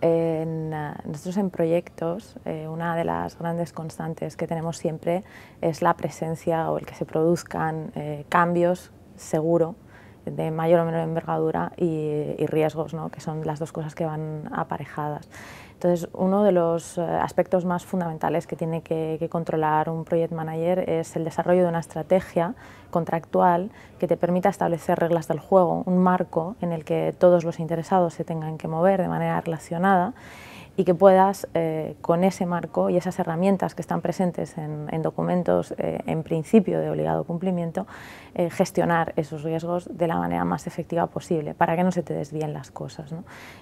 en, eh, nosotros en proyectos, eh, una de las grandes constantes que tenemos siempre es la presencia o el que se produzcan eh, cambios seguro de mayor o menor envergadura y, riesgos, ¿no? que son las dos cosas que van aparejadas. Entonces, uno de los eh, aspectos más fundamentales que tiene que, que, controlar un project manager es el desarrollo de una estrategia contractual que te permita establecer reglas del juego, un marco en el que todos los interesados se tengan que mover de manera relacionada y que puedas eh, con ese marco y esas herramientas que están presentes en, documentos eh, en principio de obligado cumplimiento, eh, gestionar esos riesgos de la manera más efectiva posible para que no se te desvíen las cosas.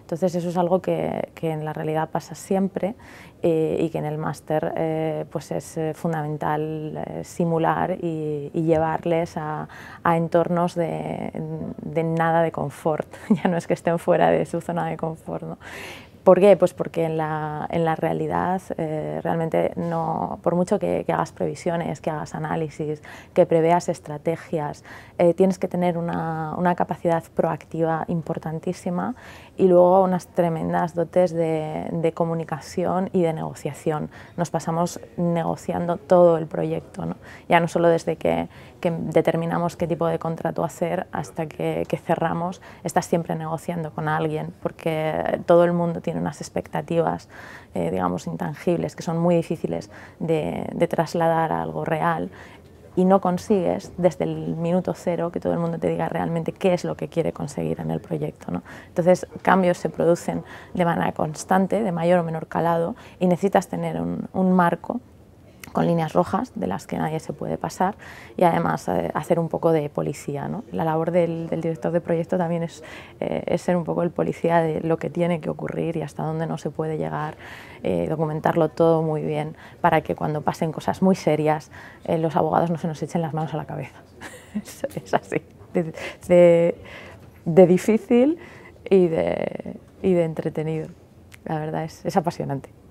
Entonces eso es algo que, en la realidad pasa siempre y que en el máster pues es fundamental simular y, llevarles a, entornos de, nada de confort, ya no es que estén fuera de su zona de confort, ¿Por qué? Pues porque en la, en la realidad eh, realmente no, por mucho que, hagas previsiones, que hagas análisis, que preveas estrategias, eh, tienes que tener una, una, capacidad proactiva importantísima y luego unas tremendas dotes de, de, comunicación y de negociación. Nos pasamos negociando todo el proyecto, ¿no? ya no solo desde que, que, determinamos qué tipo de contrato hacer hasta que, que cerramos, estás siempre negociando con alguien porque todo el mundo tiene unas expectativas, eh, digamos, intangibles, que son muy difíciles de, trasladar a algo real, y no consigues desde el minuto cero que todo el mundo te diga realmente qué es lo que quiere conseguir en el proyecto. ¿no? Entonces cambios se producen de manera constante, de mayor o menor calado, y necesitas tener un marco con líneas rojas de las que nadie se puede pasar y además eh, hacer un poco de policía. ¿no? La labor del, director de proyecto también eh, es, ser un poco el policía de lo que tiene que ocurrir y hasta dónde no se puede llegar, eh, documentarlo todo muy bien para que cuando pasen cosas muy serias los abogados no se nos echen las manos a la cabeza. es, así, de, difícil y de, y de entretenido. La verdad es apasionante.